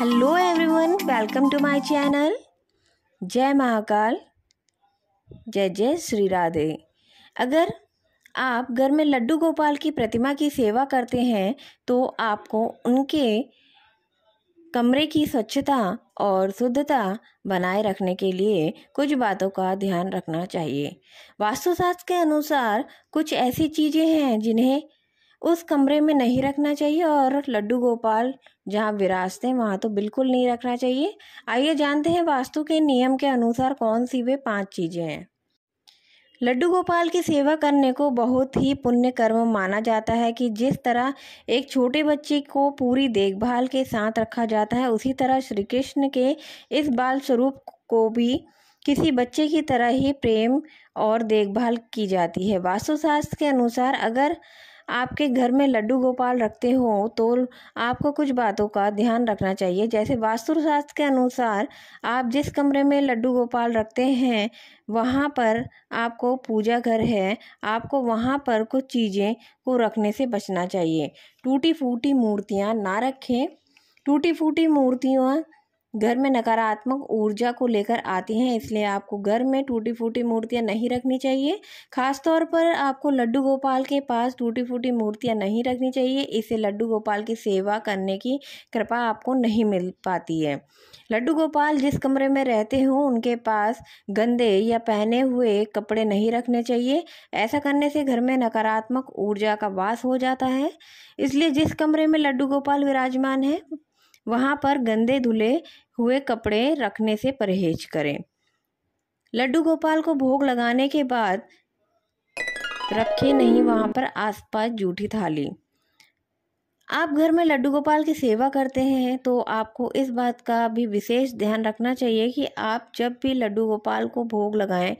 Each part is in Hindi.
hello everyone welcome to my channel जय महाकाल जय जय श्री राधे अगर आप घर में लड्डू गोपाल की प्रतिमा की सेवा करते हैं तो आपको उनके कमरे की स्वच्छता और शुद्धता बनाए रखने के लिए कुछ बातों का ध्यान रखना चाहिए वास्तुशास्त्र के अनुसार कुछ ऐसी चीज़ें हैं जिन्हें उस कमरे में नहीं रखना चाहिए और लड्डू गोपाल जहाँ विरासते हैं वहाँ तो बिल्कुल नहीं रखना चाहिए आइए जानते हैं वास्तु के नियम के अनुसार कौन सी वे पांच चीज़ें हैं लड्डू गोपाल की सेवा करने को बहुत ही पुण्य कर्म माना जाता है कि जिस तरह एक छोटे बच्चे को पूरी देखभाल के साथ रखा जाता है उसी तरह श्री कृष्ण के इस बाल स्वरूप को भी किसी बच्चे की तरह ही प्रेम और देखभाल की जाती है वास्तुशास्त्र के अनुसार अगर आपके घर में लड्डू गोपाल रखते हो तो आपको कुछ बातों का ध्यान रखना चाहिए जैसे वास्तुशास्त्र के अनुसार आप जिस कमरे में लड्डू गोपाल रखते हैं वहाँ पर आपको पूजा घर है आपको वहाँ पर कुछ चीज़ें को रखने से बचना चाहिए टूटी फूटी मूर्तियाँ ना रखें टूटी फूटी मूर्तियों घर में नकारात्मक ऊर्जा को लेकर आती हैं इसलिए आपको घर में टूटी फूटी मूर्तियाँ नहीं रखनी चाहिए खासतौर पर आपको लड्डू गोपाल के पास टूटी फूटी मूर्तियाँ नहीं रखनी चाहिए इससे लड्डू गोपाल की सेवा करने की कृपा आपको नहीं मिल पाती है लड्डू गोपाल जिस कमरे में रहते हों उनके पास गंदे या पहने हुए कपड़े नहीं रखने चाहिए ऐसा करने से घर में नकारात्मक ऊर्जा का वास हो जाता है इसलिए जिस कमरे में लड्डू गोपाल विराजमान है वहाँ पर गंदे धुले हुए कपड़े रखने से परहेज करें लड्डू गोपाल को भोग लगाने के बाद रखें नहीं वहाँ पर आसपास जूठी थाली आप घर में लड्डू गोपाल की सेवा करते हैं तो आपको इस बात का भी विशेष ध्यान रखना चाहिए कि आप जब भी लड्डू गोपाल को भोग लगाएं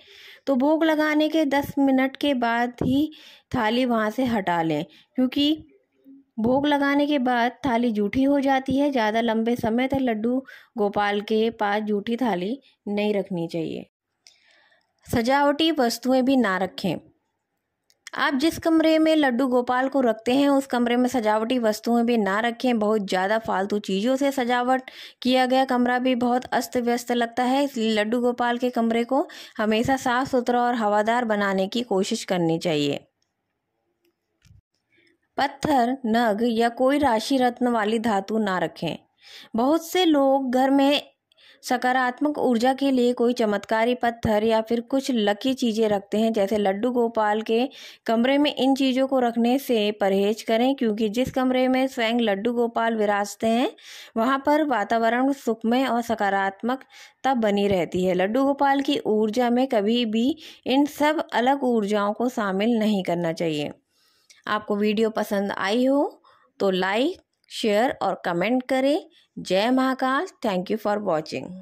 तो भोग लगाने के दस मिनट के बाद ही थाली वहाँ से हटा लें क्योंकि भोग लगाने के बाद थाली जूठी हो जाती है ज़्यादा लंबे समय तक लड्डू गोपाल के पास जूठी थाली नहीं रखनी चाहिए सजावटी वस्तुएं भी ना रखें आप जिस कमरे में लड्डू गोपाल को रखते हैं उस कमरे में सजावटी वस्तुएं भी ना रखें बहुत ज़्यादा फालतू चीज़ों से सजावट किया गया कमरा भी बहुत अस्त व्यस्त लगता है इसलिए लड्डू गोपाल के कमरे को हमेशा साफ़ सुथरा और हवादार बनाने की कोशिश करनी चाहिए पत्थर नग या कोई राशि रत्न वाली धातु ना रखें बहुत से लोग घर में सकारात्मक ऊर्जा के लिए कोई चमत्कारी पत्थर या फिर कुछ लकी चीज़ें रखते हैं जैसे लड्डू गोपाल के कमरे में इन चीज़ों को रखने से परहेज करें क्योंकि जिस कमरे में स्वयं लड्डू गोपाल विराजते हैं वहाँ पर वातावरण सुखमय और सकारात्मक तब बनी रहती है लड्डू गोपाल की ऊर्जा में कभी भी इन सब अलग ऊर्जाओं को शामिल नहीं करना चाहिए आपको वीडियो पसंद आई हो तो लाइक शेयर और कमेंट करें जय Mahakal thank you for watching